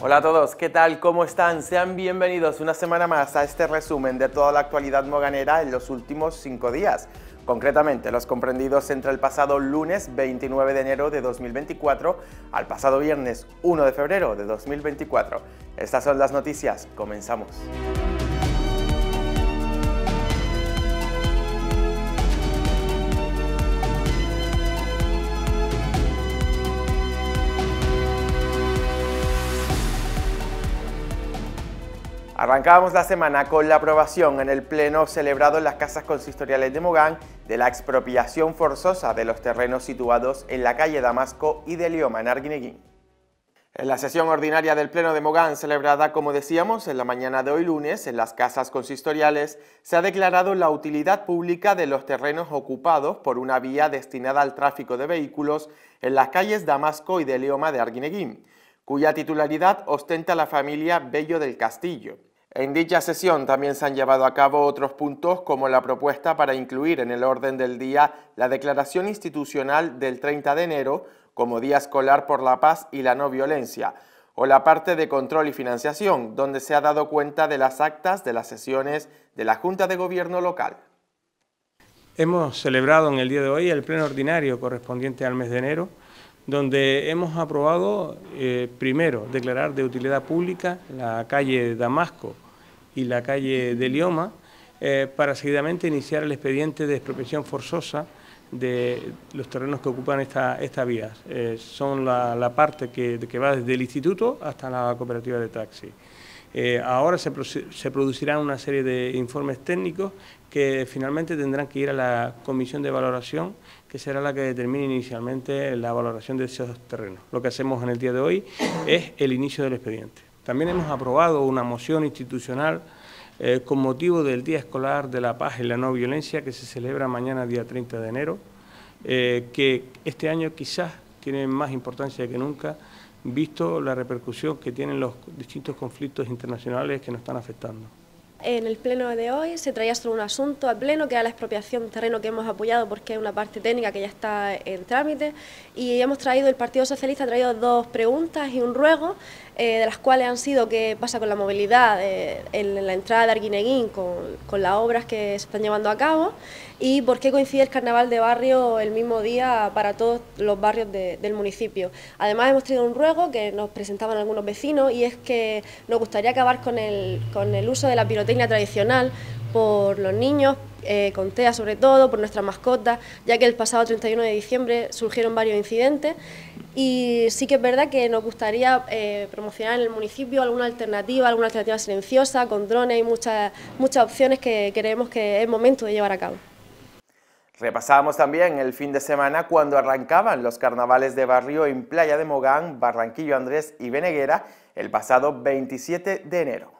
Hola a todos, ¿qué tal? ¿Cómo están? Sean bienvenidos una semana más a este resumen de toda la actualidad moganera en los últimos cinco días. Concretamente, los comprendidos entre el pasado lunes 29 de enero de 2024 al pasado viernes 1 de febrero de 2024. Estas son las noticias, comenzamos. Arrancamos la semana con la aprobación en el Pleno celebrado en las casas consistoriales de Mogán de la expropiación forzosa de los terrenos situados en la calle Damasco y de Lioma, en Arguineguín. En la sesión ordinaria del Pleno de Mogán, celebrada, como decíamos, en la mañana de hoy lunes en las casas consistoriales, se ha declarado la utilidad pública de los terrenos ocupados por una vía destinada al tráfico de vehículos en las calles Damasco y de Lioma de Arguineguín, cuya titularidad ostenta la familia Bello del Castillo. En dicha sesión también se han llevado a cabo otros puntos como la propuesta para incluir en el orden del día la declaración institucional del 30 de enero como Día Escolar por la Paz y la No Violencia, o la parte de control y financiación, donde se ha dado cuenta de las actas de las sesiones de la Junta de Gobierno local. Hemos celebrado en el día de hoy el pleno ordinario correspondiente al mes de enero, donde hemos aprobado, eh, primero, declarar de utilidad pública la calle Damasco, y la calle de Lioma, eh, para seguidamente iniciar el expediente de expropiación forzosa de los terrenos que ocupan esta vía. Eh, son la, parte que, va desde el instituto hasta la cooperativa de taxi. Eh, ahora se, se producirán una serie de informes técnicos que finalmente tendrán que ir a la comisión de valoración, que será la que determine inicialmente la valoración de esos terrenos. Lo que hacemos en el día de hoy es el inicio del expediente. También hemos aprobado una moción institucional eh, con motivo del Día Escolar de la Paz y la No Violencia que se celebra mañana día 30 de enero, eh, que este año quizás tiene más importancia que nunca, visto la repercusión que tienen los distintos conflictos internacionales que nos están afectando. En el pleno de hoy se traía solo un asunto al pleno, que era la expropiación de terreno que hemos apoyado porque es una parte técnica que ya está en trámite. Y hemos traído, el Partido Socialista ha traído dos preguntas y un ruego. Eh, de las cuales han sido qué pasa con la movilidad eh, en, la entrada de Arguineguín con, las obras que se están llevando a cabo y por qué coincide el carnaval de barrio el mismo día para todos los barrios del municipio. Además hemos tenido un ruego que nos presentaban algunos vecinos y es que nos gustaría acabar con el, con el uso de la pirotecnia tradicional por los niños, eh, con TEA sobre todo, por nuestras mascotas, ya que el pasado 31 de diciembre surgieron varios incidentes y sí que es verdad que nos gustaría eh, promocionar en el municipio alguna alternativa, alguna alternativa silenciosa, con drones y muchas, muchas opciones que creemos que es momento de llevar a cabo. Repasábamos también el fin de semana cuando arrancaban los carnavales de barrio en Playa de Mogán, Barranquillo Andrés y Veneguera el pasado 27 de enero.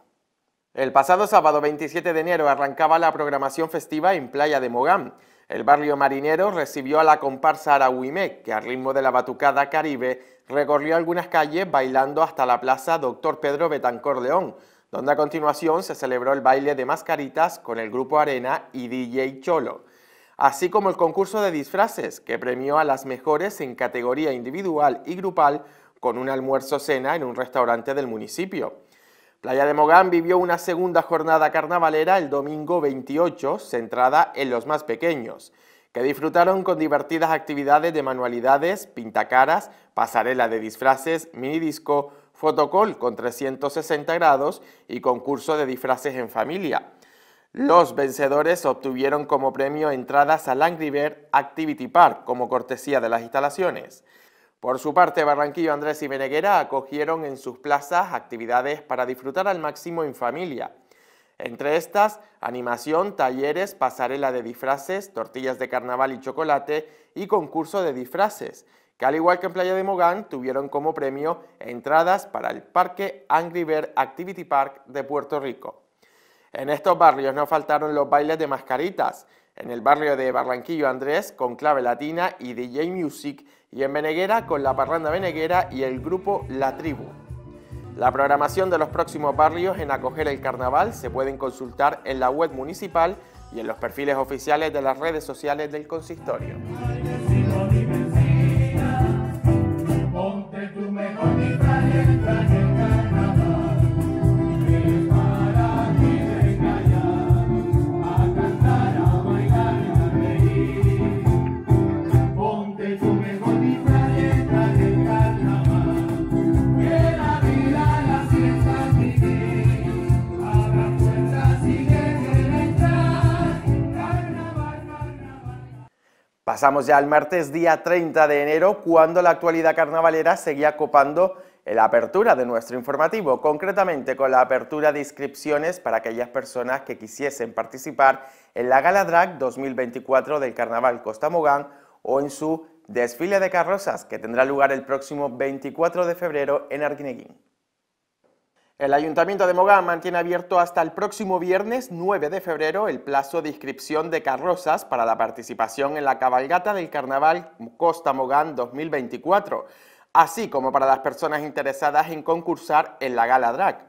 El pasado sábado 27 de enero arrancaba la programación festiva en Playa de Mogán. El barrio marinero recibió a la comparsa Arahuimé, que al ritmo de la batucada caribe recorrió algunas calles bailando hasta la plaza Doctor Pedro Betancor León, donde a continuación se celebró el baile de mascaritas con el grupo Arena y DJ Cholo, así como el concurso de disfraces, que premió a las mejores en categoría individual y grupal con un almuerzo-cena en un restaurante del municipio. Playa de Mogán vivió una segunda jornada carnavalera el domingo 28, centrada en los más pequeños, que disfrutaron con divertidas actividades de manualidades, pintacaras, pasarela de disfraces, minidisco, fotocol con 360 grados y concurso de disfraces en familia. Los vencedores obtuvieron como premio entradas a Langriver Activity Park como cortesía de las instalaciones. Por su parte, Barranquillo Andrés y Veneguera acogieron en sus plazas actividades para disfrutar al máximo en familia. Entre estas, animación, talleres, pasarela de disfraces, tortillas de carnaval y chocolate y concurso de disfraces, que al igual que en Playa de Mogán tuvieron como premio entradas para el Parque Angry Bear Activity Park de Puerto Rico. En estos barrios no faltaron los bailes de mascaritas. En el barrio de Barranquillo Andrés, con clave latina y DJ Music, y en Beneguera con la Parranda Beneguera y el grupo La Tribu. La programación de los próximos barrios en acoger el carnaval se pueden consultar en la web municipal y en los perfiles oficiales de las redes sociales del consistorio. Pasamos ya al martes día 30 de enero, cuando la actualidad carnavalera seguía copando la apertura de nuestro informativo, concretamente con la apertura de inscripciones para aquellas personas que quisiesen participar en la Gala Drag 2024 del Carnaval Costa Mogán o en su desfile de carrozas que tendrá lugar el próximo 24 de febrero en Arguineguín. El Ayuntamiento de Mogán mantiene abierto hasta el próximo viernes 9 de febrero el plazo de inscripción de carrozas para la participación en la cabalgata del Carnaval Costa Mogán 2024, así como para las personas interesadas en concursar en la Gala Drag.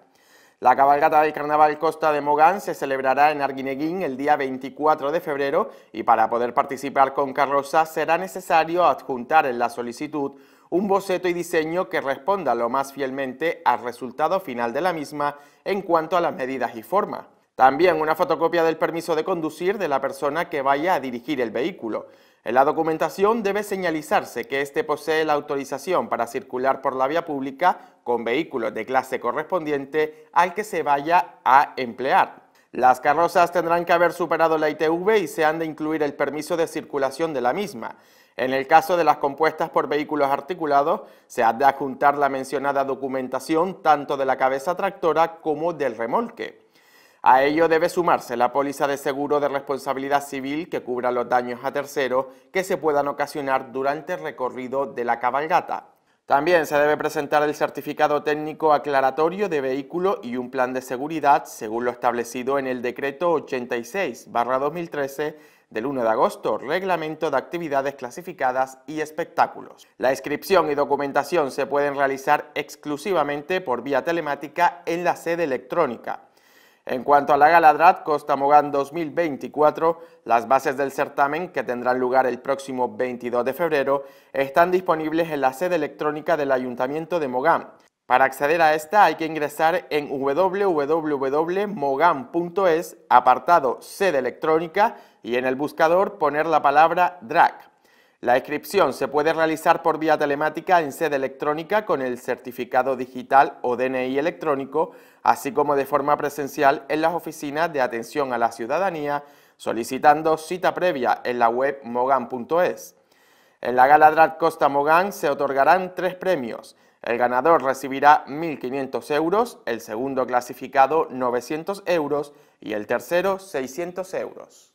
La cabalgata del Carnaval Costa de Mogán se celebrará en Arguineguín el día 24 de febrero y para poder participar con carrozas será necesario adjuntar en la solicitud un boceto y diseño que responda lo más fielmente al resultado final de la misma en cuanto a las medidas y forma. También una fotocopia del permiso de conducir de la persona que vaya a dirigir el vehículo. En la documentación debe señalizarse que éste posee la autorización para circular por la vía pública con vehículo de clase correspondiente al que se vaya a emplear. Las carrozas tendrán que haber superado la ITV y se han de incluir el permiso de circulación de la misma. En el caso de las compuestas por vehículos articulados, se ha de adjuntar la mencionada documentación tanto de la cabeza tractora como del remolque. A ello debe sumarse la póliza de seguro de responsabilidad civil que cubra los daños a terceros que se puedan ocasionar durante el recorrido de la cabalgata. También se debe presentar el certificado técnico aclaratorio de vehículo y un plan de seguridad según lo establecido en el decreto 86-2013 del 1 de agosto, Reglamento de Actividades Clasificadas y Espectáculos. La inscripción y documentación se pueden realizar exclusivamente por vía telemática en la sede electrónica. En cuanto a la Gala Costa Mogán 2024, las bases del certamen, que tendrán lugar el próximo 22 de febrero, están disponibles en la sede electrónica del Ayuntamiento de Mogán. Para acceder a esta hay que ingresar en www.mogan.es, apartado sede electrónica y en el buscador poner la palabra DRAC. La inscripción se puede realizar por vía telemática en sede electrónica con el certificado digital o DNI electrónico, así como de forma presencial en las oficinas de atención a la ciudadanía, solicitando cita previa en la web mogan.es. En la gala DRAC Costa Mogan se otorgarán tres premios el ganador recibirá 1.500 euros, el segundo clasificado 900 euros y el tercero 600 euros.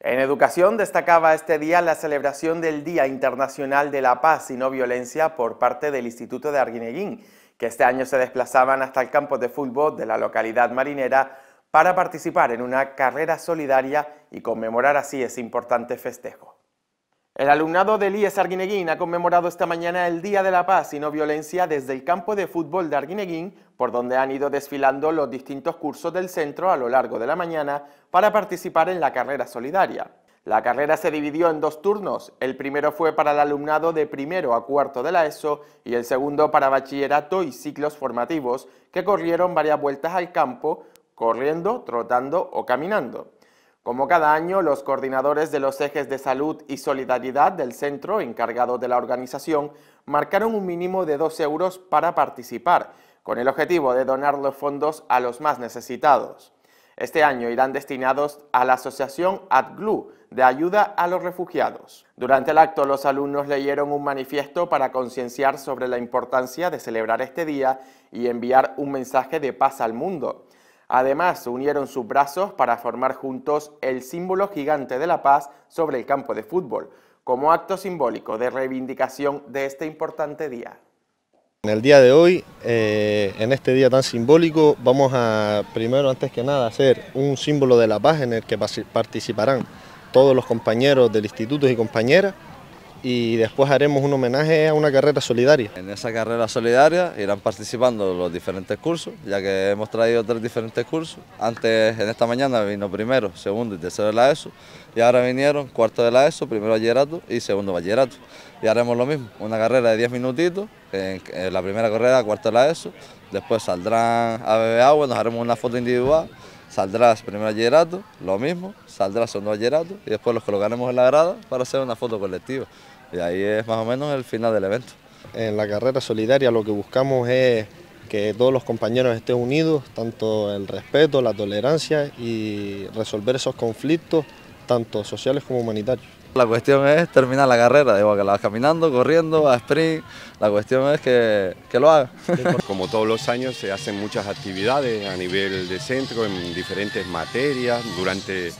En educación destacaba este día la celebración del Día Internacional de la Paz y No Violencia por parte del Instituto de Arguineguín, que este año se desplazaban hasta el campo de fútbol de la localidad marinera para participar en una carrera solidaria y conmemorar así ese importante festejo. El alumnado de IES Arguineguín ha conmemorado esta mañana el Día de la Paz y No Violencia desde el campo de fútbol de Arguineguín, por donde han ido desfilando los distintos cursos del centro a lo largo de la mañana para participar en la carrera solidaria. La carrera se dividió en dos turnos, el primero fue para el alumnado de primero a cuarto de la ESO y el segundo para bachillerato y ciclos formativos, que corrieron varias vueltas al campo, corriendo, trotando o caminando. Como cada año, los coordinadores de los ejes de salud y solidaridad del centro, encargado de la organización, marcaron un mínimo de dos euros para participar, con el objetivo de donar los fondos a los más necesitados. Este año irán destinados a la asociación AdGlu, de ayuda a los refugiados. Durante el acto, los alumnos leyeron un manifiesto para concienciar sobre la importancia de celebrar este día y enviar un mensaje de paz al mundo. Además, unieron sus brazos para formar juntos el símbolo gigante de la paz sobre el campo de fútbol, como acto simbólico de reivindicación de este importante día. En el día de hoy, eh, en este día tan simbólico, vamos a primero, antes que nada, hacer un símbolo de la paz en el que participarán todos los compañeros del instituto y compañeras y después haremos un homenaje a una carrera solidaria. En esa carrera solidaria irán participando los diferentes cursos, ya que hemos traído tres diferentes cursos. Antes, en esta mañana, vino primero, segundo y tercero de la ESO, y ahora vinieron cuarto de la ESO, primero ballerato y segundo ballerato. Y haremos lo mismo, una carrera de 10 minutitos, en, la primera carrera, cuarto de la ESO, después saldrán a beber agua, nos haremos una foto individual, saldrás primero ballerato, lo mismo, saldrás segundo ballerato y después los colocaremos en la grada para hacer una foto colectiva. Y ahí es más o menos el final del evento. En la carrera solidaria lo que buscamos es que todos los compañeros estén unidos, tanto el respeto, la tolerancia y resolver esos conflictos, tanto sociales como humanitarios. La cuestión es terminar la carrera, igual que la vas caminando, corriendo, a sprint, la cuestión es que, que lo hagas. Como todos los años se hacen muchas actividades a nivel de centro, en diferentes materias, durante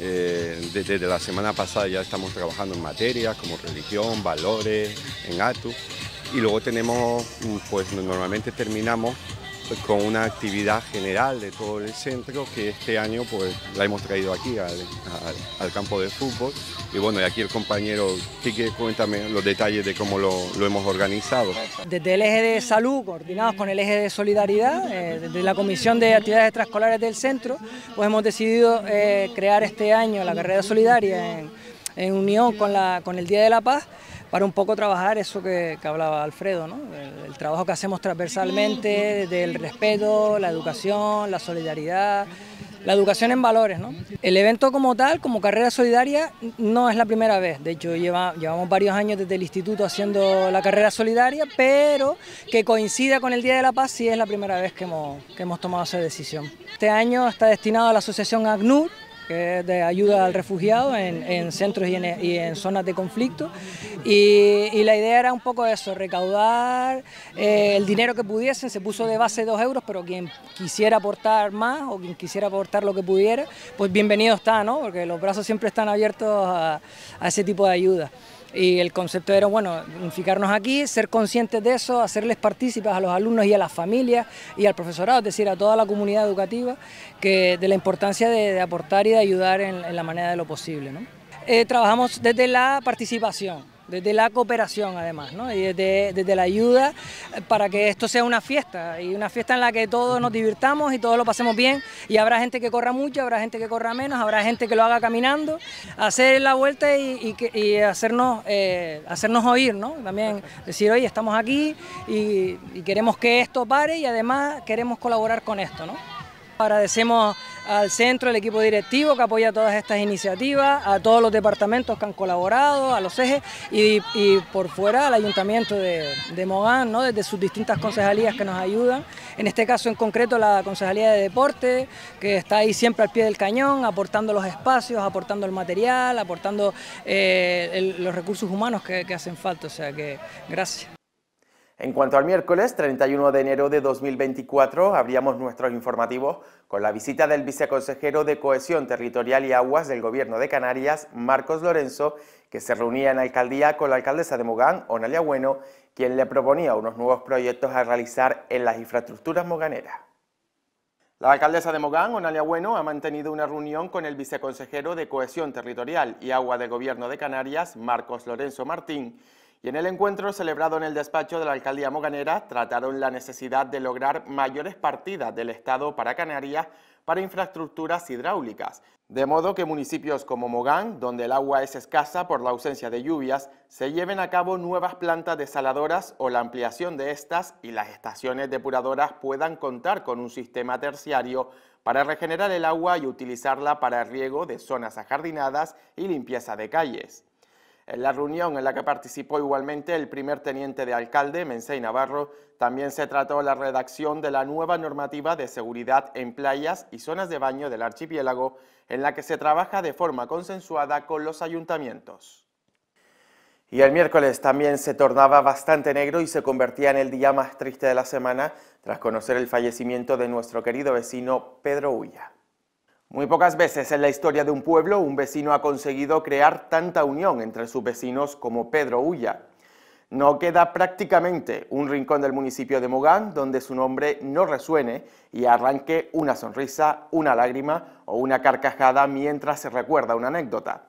eh, desde, la semana pasada ya estamos trabajando en materias como religión, valores, en ATU. Y luego tenemos, mm, pues normalmente terminamos con una actividad general de todo el centro que este año pues la hemos traído aquí al campo de fútbol y bueno, y aquí el compañero que cuéntame los detalles de cómo lo, hemos organizado. Desde el eje de salud, coordinados con el eje de solidaridad, eh, desde la Comisión de Actividades Extraescolares del Centro, pues hemos decidido eh, crear este año la carrera solidaria en, unión con, la, con el Día de la Paz para un poco trabajar eso que, hablaba Alfredo, ¿no? el, trabajo que hacemos transversalmente, del respeto, la educación, la solidaridad, la educación en valores. ¿no? El evento como tal, como carrera solidaria, no es la primera vez. De hecho, llevamos varios años desde el instituto haciendo la carrera solidaria, pero que coincida con el Día de la Paz sí es la primera vez que hemos, que hemos tomado esa decisión. Este año está destinado a la asociación ACNUR, que es de ayuda al refugiado en, centros y en, zonas de conflicto. Y, la idea era un poco eso, recaudar eh, el dinero que pudiesen, se puso de base dos euros, pero quien quisiera aportar más o quien quisiera aportar lo que pudiera, pues bienvenido está, ¿no? Porque los brazos siempre están abiertos a ese tipo de ayuda. Y el concepto era, bueno, unificarnos aquí, ser conscientes de eso, hacerles partícipes a los alumnos y a las familias y al profesorado, es decir, a toda la comunidad educativa, que, de la importancia de, aportar y de ayudar en, la manera de lo posible. Eh, trabajamos desde la participación, desde la cooperación además, ¿no? y desde, la ayuda eh, para que esto sea una fiesta, y una fiesta en la que todos nos divirtamos y todos lo pasemos bien, y habrá gente que corra mucho, habrá gente que corra menos, habrá gente que lo haga caminando, hacer la vuelta y, hacernos, eh, hacernos oír, ¿no? también decir, oye, estamos aquí y, y, queremos que esto pare y además queremos colaborar con esto. ¿no? Agradecemos al centro, al equipo directivo que apoya todas estas iniciativas, a todos los departamentos que han colaborado, a los ejes y, por fuera al ayuntamiento de, Mogán, ¿no? desde sus distintas concejalías que nos ayudan. En este caso en concreto la concejalía de deporte, que está ahí siempre al pie del cañón, aportando los espacios, aportando el material, aportando eh, los recursos humanos que hacen falta. O sea que gracias. En cuanto al miércoles 31 de enero de 2024, abríamos nuestros informativos con la visita del viceconsejero de Cohesión Territorial y Aguas del Gobierno de Canarias, Marcos Lorenzo, que se reunía en la alcaldía con la alcaldesa de Mogán, Onalia Bueno, quien le proponía unos nuevos proyectos a realizar en las infraestructuras moganeras. La alcaldesa de Mogán, Onalia Bueno, ha mantenido una reunión con el viceconsejero de Cohesión Territorial y Agua del Gobierno de Canarias, Marcos Lorenzo Martín, y en el encuentro celebrado en el despacho de la alcaldía moganera trataron la necesidad de lograr mayores partidas del Estado para Canarias para infraestructuras hidráulicas, de modo que municipios como Mogán, donde el agua es escasa por la ausencia de lluvias, se lleven a cabo nuevas plantas desaladoras o la ampliación de estas y las estaciones depuradoras puedan contar con un sistema terciario para regenerar el agua y utilizarla para riego de zonas ajardinadas y limpieza de calles. En la reunión en la que participó igualmente el primer teniente de alcalde, Mensei Navarro, también se trató la redacción de la nueva normativa de seguridad en playas y zonas de baño del archipiélago, en la que se trabaja de forma consensuada con los ayuntamientos. Y el miércoles también se tornaba bastante negro y se convertía en el día más triste de la semana tras conocer el fallecimiento de nuestro querido vecino Pedro Ulla. Muy pocas veces en la historia de un pueblo un vecino ha conseguido crear tanta unión entre sus vecinos como Pedro Ulla. No queda prácticamente un rincón del municipio de Mogán donde su nombre no resuene y arranque una sonrisa, una lágrima o una carcajada mientras se recuerda una anécdota.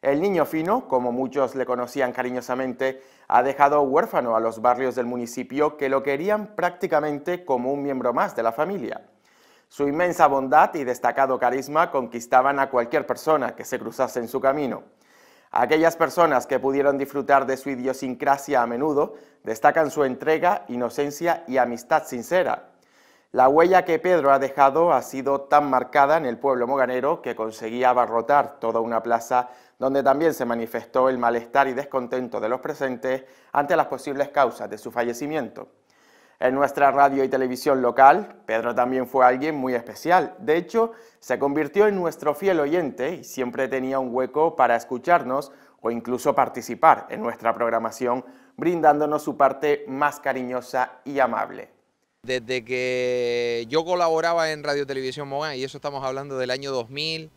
El niño fino, como muchos le conocían cariñosamente, ha dejado huérfano a los barrios del municipio que lo querían prácticamente como un miembro más de la familia. Su inmensa bondad y destacado carisma conquistaban a cualquier persona que se cruzase en su camino. Aquellas personas que pudieron disfrutar de su idiosincrasia a menudo destacan su entrega, inocencia y amistad sincera. La huella que Pedro ha dejado ha sido tan marcada en el pueblo moganero que conseguía abarrotar toda una plaza donde también se manifestó el malestar y descontento de los presentes ante las posibles causas de su fallecimiento en nuestra radio y televisión local, Pedro también fue alguien muy especial. De hecho, se convirtió en nuestro fiel oyente y siempre tenía un hueco para escucharnos o incluso participar en nuestra programación, brindándonos su parte más cariñosa y amable. Desde que yo colaboraba en Radio Televisión MOA, y eso estamos hablando del año 2000,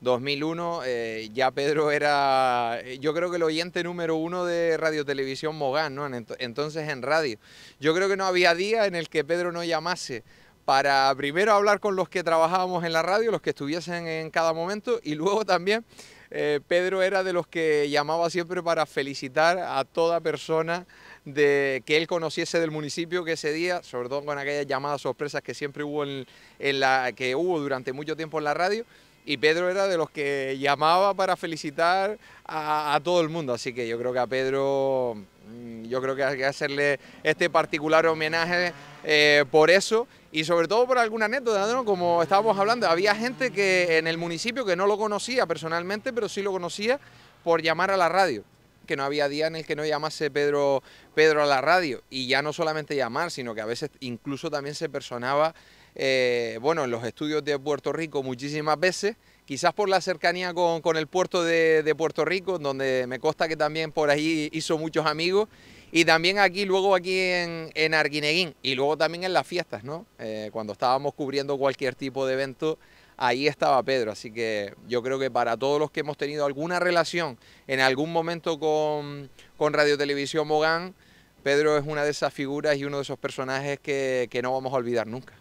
2001, eh, ya Pedro era, eh, yo creo que el oyente número uno de Radio Televisión Mogán, entonces en radio. Yo creo que no había día en el que Pedro no llamase para primero hablar con los que trabajábamos en la radio, los que estuviesen en cada momento, y luego también eh, Pedro era de los que llamaba siempre para felicitar a toda persona de, que él conociese del municipio que ese día, sobre todo con aquellas llamadas sorpresas que siempre hubo en la que hubo durante mucho tiempo en la radio, y Pedro era de los que llamaba para felicitar a, todo el mundo, así que yo creo que a Pedro, mm, yo creo que hay que hacerle este particular homenaje eh, por eso y sobre todo por alguna anécdota, ¿no? como estábamos hablando, había gente que en el municipio que no lo conocía personalmente, pero sí lo conocía por llamar a la radio que no había día en el que no llamase Pedro, Pedro a la radio. Y ya no solamente llamar, sino que a veces incluso también se personaba eh, bueno, en los estudios de Puerto Rico muchísimas veces, quizás por la cercanía con, el puerto de, Puerto Rico, donde me consta que también por ahí hizo muchos amigos, y también aquí, luego aquí en, en y luego también en las fiestas, ¿no? Eh, cuando estábamos cubriendo cualquier tipo de evento, ahí estaba Pedro. Así que yo creo que para todos los que hemos tenido alguna relación en algún momento con, Radio Televisión Mogán, Pedro es una de esas figuras y uno de esos personajes que no vamos a olvidar nunca.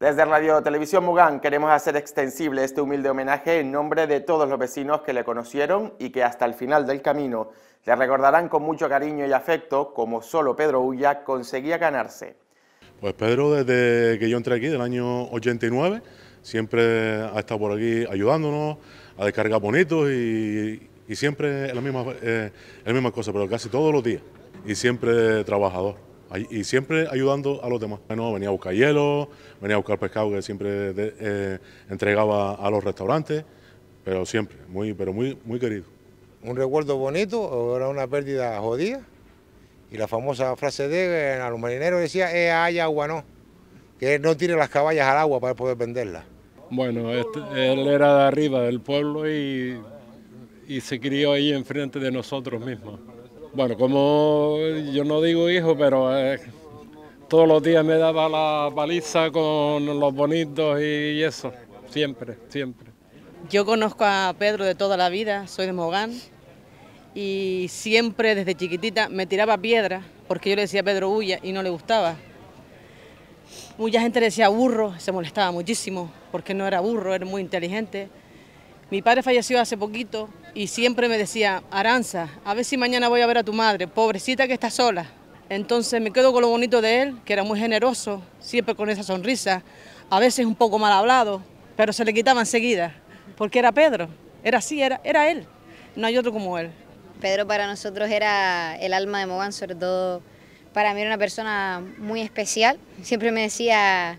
Desde Radio Televisión Mugán queremos hacer extensible este humilde homenaje en nombre de todos los vecinos que le conocieron y que hasta el final del camino le recordarán con mucho cariño y afecto como solo Pedro Ulla conseguía ganarse. Pues Pedro, desde que yo entré aquí, del año 89, siempre ha estado por aquí ayudándonos a descargar bonitos y, siempre es la eh, la misma cosa, pero casi todos los días y siempre trabajador y siempre ayudando a los demás. venía a buscar hielo, venía a buscar pescado que siempre eh, entregaba a los restaurantes, pero siempre, muy, pero muy, muy querido. Un recuerdo bonito, era una pérdida jodida, y la famosa frase de a los marineros decía, eh, hay agua, no, que no tire las caballas al agua para poder venderla. Bueno, este, él era de arriba del pueblo y, y se crió ahí enfrente de nosotros mismos. Bueno, como yo no digo hijo, pero eh, todos los días me daba la paliza con los bonitos y eso, siempre, siempre. Yo conozco a Pedro de toda la vida, soy de Mogán, y siempre desde chiquitita me tiraba piedra porque yo le decía Pedro huya y no le gustaba. Mucha gente le decía burro, se molestaba muchísimo, porque no era burro, era muy inteligente. Mi padre falleció hace poquito y siempre me decía, Aranza, a ver si mañana voy a ver a tu madre, pobrecita que está sola. Entonces me quedo con lo bonito de él, que era muy generoso, siempre con esa sonrisa, a veces un poco mal hablado, pero se le quitaba enseguida, porque era Pedro, era así, era, era él, no hay otro como él. Pedro para nosotros era el alma de Mogán, sobre todo para mí era una persona muy especial. Siempre me decía,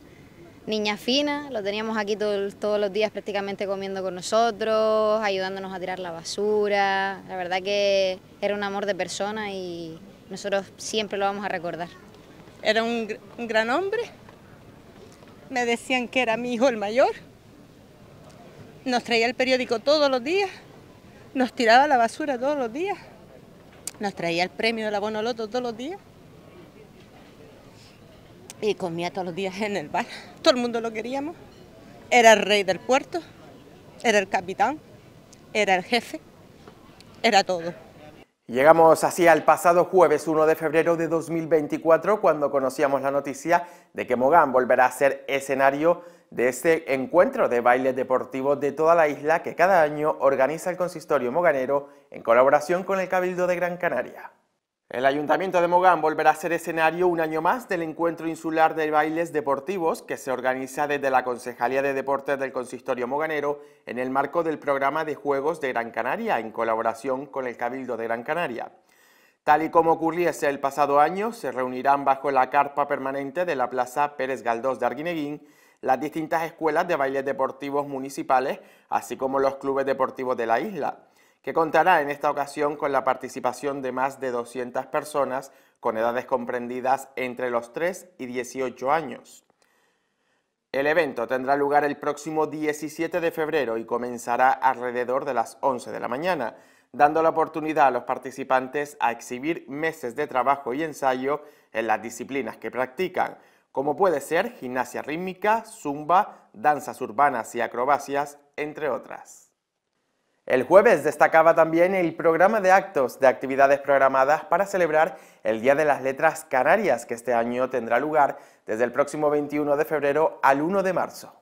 niña fina, lo teníamos aquí todos los días prácticamente comiendo con nosotros, ayudándonos a tirar la basura, la verdad que era un amor de persona y nosotros siempre lo vamos a recordar. Era un, un gran hombre, me decían que era mi hijo el mayor, nos traía el periódico todos los días, nos tiraba la basura todos los días, nos traía el premio de la Bonoloto todos los días y comía todos los días en el bar. Todo el mundo lo queríamos. Era el rey del puerto, era el capitán, era el jefe, era todo. Llegamos así al pasado jueves 1 de febrero de 2024 cuando conocíamos la noticia de que Mogán volverá a ser escenario de este encuentro de baile deportivo de toda la isla que cada año organiza el consistorio moganero en colaboración con el Cabildo de Gran Canaria. El Ayuntamiento de Mogán volverá a ser escenario un año más del Encuentro Insular de Bailes Deportivos que se organiza desde la Concejalía de Deportes del Consistorio Moganero en el marco del programa de Juegos de Gran Canaria en colaboración con el Cabildo de Gran Canaria. Tal y como ocurriese el pasado año, se reunirán bajo la carpa permanente de la Plaza Pérez Galdós de Arguineguín las distintas escuelas de bailes deportivos municipales, así como los clubes deportivos de la isla que contará en esta ocasión con la participación de más de 200 personas con edades comprendidas entre los 3 y 18 años. El evento tendrá lugar el próximo 17 de febrero y comenzará alrededor de las 11 de la mañana, dando la oportunidad a los participantes a exhibir meses de trabajo y ensayo en las disciplinas que practican, como puede ser gimnasia rítmica, zumba, danzas urbanas y acrobacias, entre otras. El jueves destacaba también el programa de actos de actividades programadas para celebrar el Día de las Letras Canarias, que este año tendrá lugar desde el próximo 21 de febrero al 1 de marzo.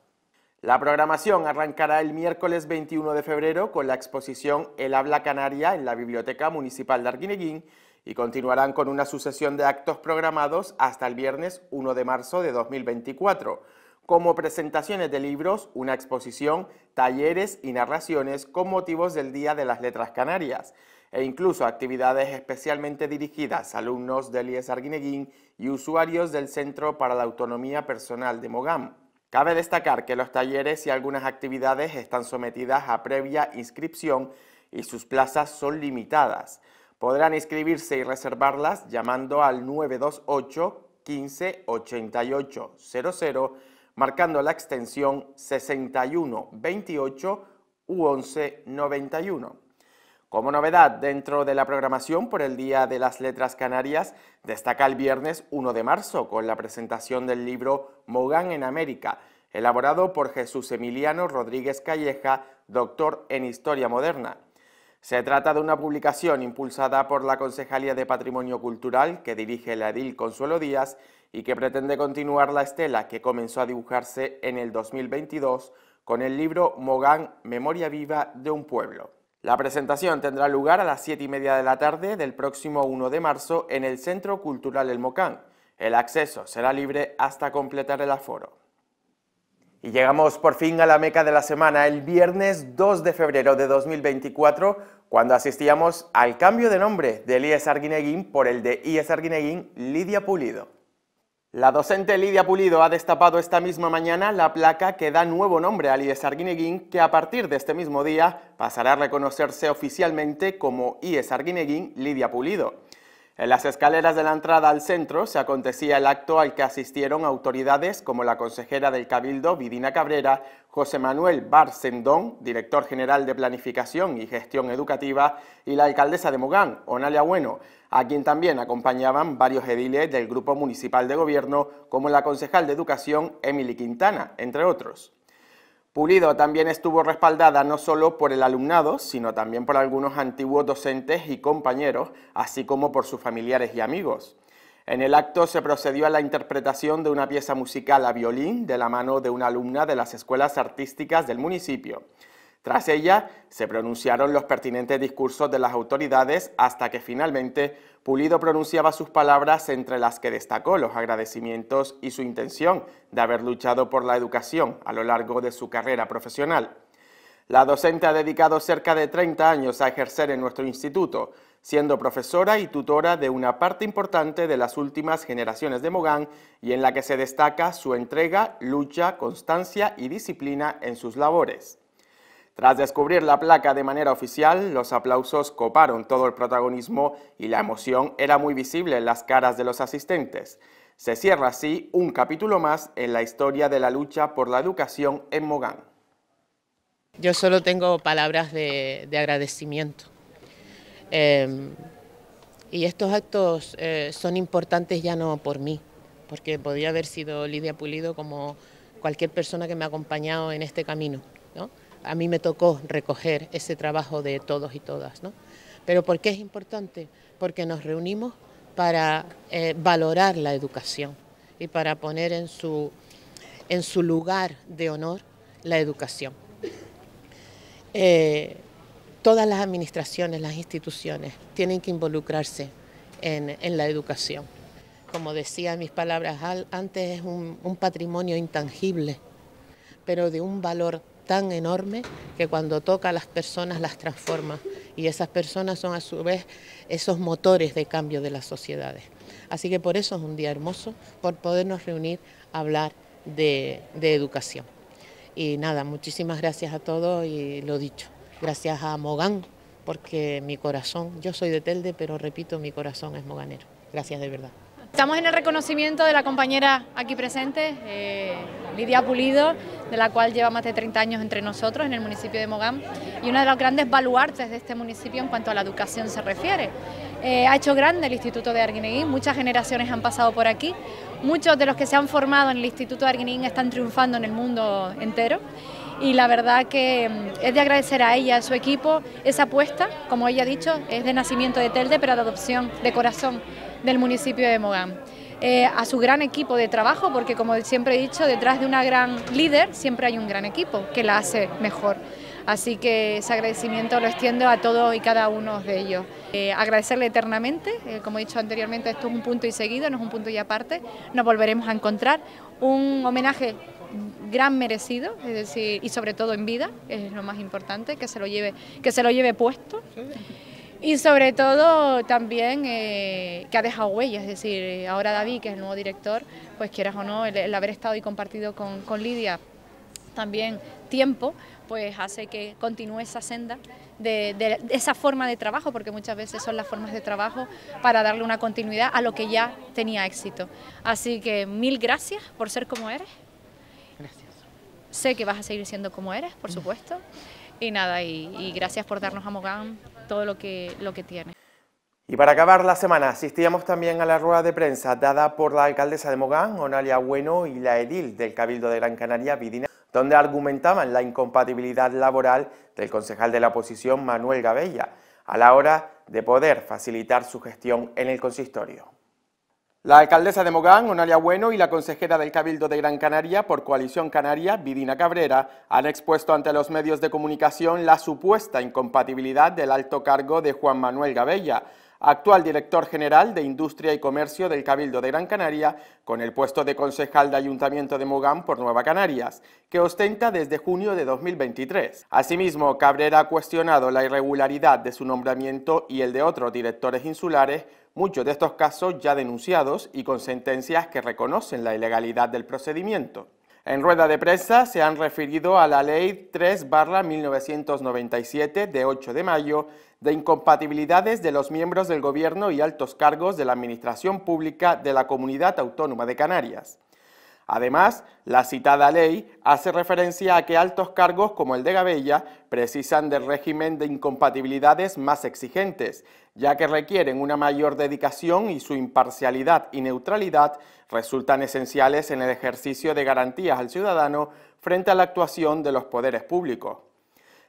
La programación arrancará el miércoles 21 de febrero con la exposición El Habla Canaria en la Biblioteca Municipal de Arguineguín y continuarán con una sucesión de actos programados hasta el viernes 1 de marzo de 2024 como presentaciones de libros, una exposición, talleres y narraciones con motivos del Día de las Letras Canarias, e incluso actividades especialmente dirigidas a alumnos del IES Arguineguín y usuarios del Centro para la Autonomía Personal de Mogam. Cabe destacar que los talleres y algunas actividades están sometidas a previa inscripción y sus plazas son limitadas. Podrán inscribirse y reservarlas llamando al 928 15 88 00 marcando la extensión 6128 u 1191. Como novedad dentro de la programación por el Día de las Letras Canarias, destaca el viernes 1 de marzo con la presentación del libro Mogán en América, elaborado por Jesús Emiliano Rodríguez Calleja, doctor en Historia Moderna. Se trata de una publicación impulsada por la Concejalía de Patrimonio Cultural que dirige la Edil Consuelo Díaz y que pretende continuar la estela que comenzó a dibujarse en el 2022 con el libro Mogán, Memoria Viva de un Pueblo. La presentación tendrá lugar a las 7 y media de la tarde del próximo 1 de marzo en el Centro Cultural El Mocán. El acceso será libre hasta completar el aforo. Y llegamos por fin a la meca de la semana, el viernes 2 de febrero de 2024, cuando asistíamos al cambio de nombre de IES Arguineguín por el de IES Arguineguín Lidia Pulido. La docente Lidia Pulido ha destapado esta misma mañana la placa que da nuevo nombre al IES Arguineguín, que a partir de este mismo día pasará a reconocerse oficialmente como IES Arguineguín Lidia Pulido. En las escaleras de la entrada al centro se acontecía el acto al que asistieron autoridades como la consejera del Cabildo, Vidina Cabrera, José Manuel Bar Sendón, director general de Planificación y Gestión Educativa, y la alcaldesa de Mogán, Onalia Bueno, a quien también acompañaban varios ediles del Grupo Municipal de Gobierno, como la concejal de Educación, Emily Quintana, entre otros. Pulido también estuvo respaldada no solo por el alumnado, sino también por algunos antiguos docentes y compañeros, así como por sus familiares y amigos. En el acto se procedió a la interpretación de una pieza musical a violín de la mano de una alumna de las escuelas artísticas del municipio. Tras ella se pronunciaron los pertinentes discursos de las autoridades hasta que finalmente Pulido pronunciaba sus palabras entre las que destacó los agradecimientos y su intención de haber luchado por la educación a lo largo de su carrera profesional. La docente ha dedicado cerca de 30 años a ejercer en nuestro instituto, siendo profesora y tutora de una parte importante de las últimas generaciones de Mogán y en la que se destaca su entrega, lucha, constancia y disciplina en sus labores. Tras descubrir la placa de manera oficial, los aplausos coparon todo el protagonismo y la emoción era muy visible en las caras de los asistentes. Se cierra así un capítulo más en la historia de la lucha por la educación en Mogán. Yo solo tengo palabras de, agradecimiento. Em, y estos actos eh, son importantes ya no por mí, porque podría haber sido Lidia Pulido como cualquier persona que me ha acompañado en este camino. ¿no? a mí me tocó recoger ese trabajo de todos y todas. ¿no? ¿Pero por qué es importante? Porque nos reunimos para eh, valorar la educación y para poner en su, en su lugar de honor la educación. Eh, todas las administraciones, las instituciones tienen que involucrarse en, la educación. Como decía en mis palabras antes, es un, un patrimonio intangible, pero de un valor tan enorme que cuando toca a las personas las transforma y esas personas son a su vez esos motores de cambio de las sociedades. Así que por eso es un día hermoso, por podernos reunir a hablar de, educación. Y nada, muchísimas gracias a todos y lo dicho, gracias a Mogán, porque mi corazón, yo soy de Telde, pero repito, mi corazón es moganero. Gracias de verdad. Estamos en el reconocimiento de la compañera aquí presente, eh, Lidia Pulido, de la cual lleva más de 30 años entre nosotros en el municipio de Mogán y una de las grandes baluartes de este municipio en cuanto a la educación se refiere. Eh, ha hecho grande el Instituto de Arguineguín, muchas generaciones han pasado por aquí, muchos de los que se han formado en el Instituto de Arguineguín están triunfando en el mundo entero y la verdad que mm, es de agradecer a ella, a su equipo, esa apuesta, como ella ha dicho, es de nacimiento de Telde, pero de adopción de corazón del municipio de Mogán. Eh, a su gran equipo de trabajo, porque como siempre he dicho, detrás de una gran líder siempre hay un gran equipo que la hace mejor. Así que ese agradecimiento lo extiendo a todos y cada uno de ellos. Eh, agradecerle eternamente, eh, como he dicho anteriormente, esto es un punto y seguido, no es un punto y aparte, nos volveremos a encontrar. Un homenaje gran merecido, es decir, y sobre todo en vida, es lo más importante, que se lo lleve, que se lo lleve puesto. Y sobre todo también eh, que ha dejado huellas, es decir, ahora David, que es el nuevo director, pues quieras o no, el, haber estado y compartido con, Lidia también tiempo, pues hace que continúe esa senda de, esa forma de trabajo, porque muchas veces son las formas de trabajo para darle una continuidad a lo que ya tenía éxito. Así que mil gracias por ser como eres. Gracias. Sé que vas a seguir siendo como eres, por supuesto. Y nada, y, gracias por darnos a Mogán todo lo que, lo que tiene. Y para acabar la semana asistíamos también a la rueda de prensa dada por la alcaldesa de Mogán, Onalia Bueno, y la edil del Cabildo de Gran Canaria, Vidina, donde argumentaban la incompatibilidad laboral del concejal de la oposición, Manuel Gabella, a la hora de poder facilitar su gestión en el consistorio. La alcaldesa de Mogán, Onalia Bueno, y la consejera del Cabildo de Gran Canaria por Coalición Canaria, Vidina Cabrera, han expuesto ante los medios de comunicación la supuesta incompatibilidad del alto cargo de Juan Manuel Gabella, actual director general de Industria y Comercio del Cabildo de Gran Canaria, con el puesto de concejal de Ayuntamiento de Mogán por Nueva Canarias, que ostenta desde junio de 2023. Asimismo, Cabrera ha cuestionado la irregularidad de su nombramiento y el de otros directores insulares muchos de estos casos ya denunciados y con sentencias que reconocen la ilegalidad del procedimiento. En rueda de prensa se han referido a la Ley 3-1997 de 8 de mayo de incompatibilidades de los miembros del Gobierno y altos cargos de la Administración Pública de la Comunidad Autónoma de Canarias. Además, la citada ley hace referencia a que altos cargos como el de Gabella precisan del régimen de incompatibilidades más exigentes, ya que requieren una mayor dedicación y su imparcialidad y neutralidad resultan esenciales en el ejercicio de garantías al ciudadano frente a la actuación de los poderes públicos.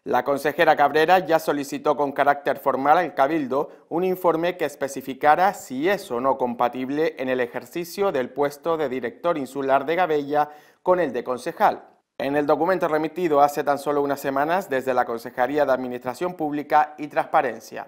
La consejera Cabrera ya solicitó con carácter formal al Cabildo un informe que especificara si es o no compatible en el ejercicio del puesto de director insular de Gabella con el de concejal. En el documento remitido hace tan solo unas semanas desde la Consejería de Administración Pública y Transparencia.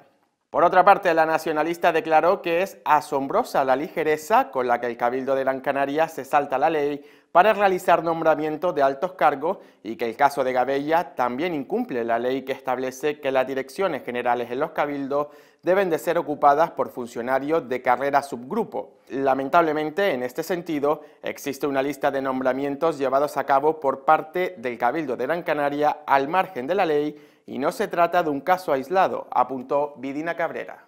Por otra parte, la nacionalista declaró que es asombrosa la ligereza con la que el Cabildo de Gran Canaria se salta la ley para realizar nombramientos de altos cargos y que el caso de Gabella también incumple la ley que establece que las direcciones generales en los cabildos deben de ser ocupadas por funcionarios de carrera subgrupo. Lamentablemente, en este sentido, existe una lista de nombramientos llevados a cabo por parte del Cabildo de Gran Canaria al margen de la ley y no se trata de un caso aislado, apuntó Vidina Cabrera.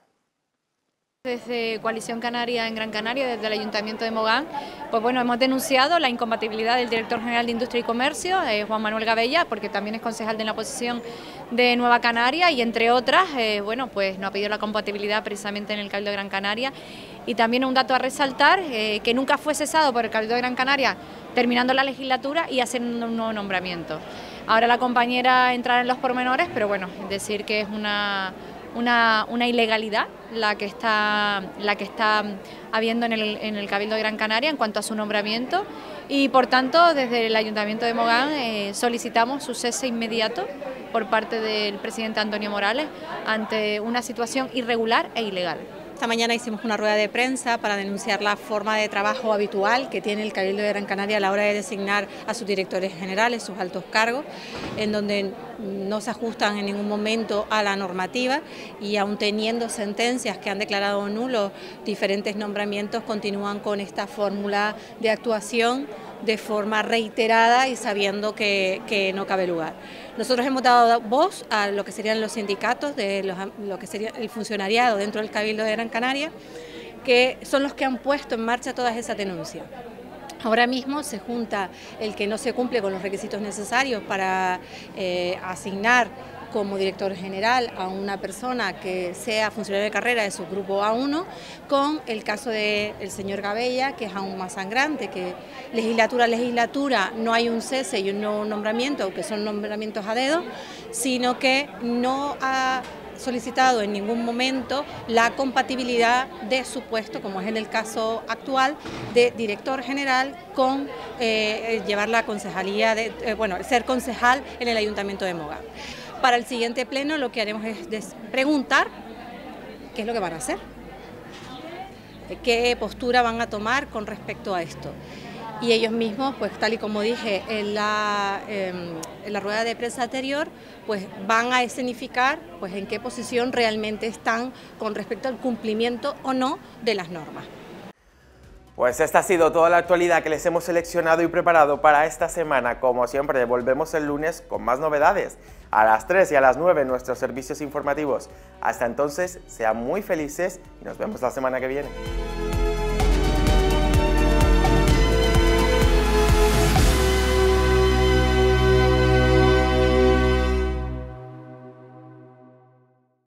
Desde Coalición Canaria en Gran Canaria, desde el Ayuntamiento de Mogán, pues bueno, hemos denunciado la incompatibilidad del director general de Industria y Comercio, eh, Juan Manuel Gabella, porque también es concejal de la oposición de Nueva Canaria y entre otras, eh, bueno, pues nos ha pedido la compatibilidad precisamente en el Cabildo de Gran Canaria. Y también un dato a resaltar, eh, que nunca fue cesado por el Cabildo de Gran Canaria terminando la legislatura y haciendo un nuevo nombramiento. Ahora la compañera entrará en los pormenores, pero bueno, decir que es una, ilegalidad la que está, la que está habiendo en el, Cabildo de Gran Canaria en cuanto a su nombramiento y por tanto desde el Ayuntamiento de Mogán eh, solicitamos su cese inmediato por parte del presidente Antonio Morales ante una situación irregular e ilegal. Esta mañana hicimos una rueda de prensa para denunciar la forma de trabajo habitual que tiene el Cabildo de Gran Canaria a la hora de designar a sus directores generales, sus altos cargos, en donde no se ajustan en ningún momento a la normativa y aun teniendo sentencias que han declarado nulos diferentes nombramientos, continúan con esta fórmula de actuación de forma reiterada y sabiendo que, no cabe lugar. Nosotros hemos dado voz a lo que serían los sindicatos, de los, lo que sería el funcionariado dentro del Cabildo de Gran Canaria, que son los que han puesto en marcha todas esas denuncias. Ahora mismo se junta el que no se cumple con los requisitos necesarios para eh, asignar como director general a una persona que sea funcionario de carrera de su grupo A1, con el caso del señor Gabella, que es aún más sangrante, que legislatura a legislatura no hay un cese y un nombramiento, que son nombramientos a dedo, sino que no ha solicitado en ningún momento la compatibilidad de su puesto, como es en el caso actual, de director general con eh, eh, llevar la concejalía, de, eh, bueno, ser concejal en el Ayuntamiento de Moga. Para el siguiente pleno lo que haremos es preguntar qué es lo que van a hacer, qué postura van a tomar con respecto a esto. Y ellos mismos, pues tal y como dije en la, em, en la rueda de prensa anterior, pues van a escenificar pues, en qué posición realmente están con respecto al cumplimiento o no de las normas. Pues esta ha sido toda la actualidad que les hemos seleccionado y preparado para esta semana. Como siempre, volvemos el lunes con más novedades a las 3 y a las 9 nuestros servicios informativos. Hasta entonces, sean muy felices y nos vemos la semana que viene.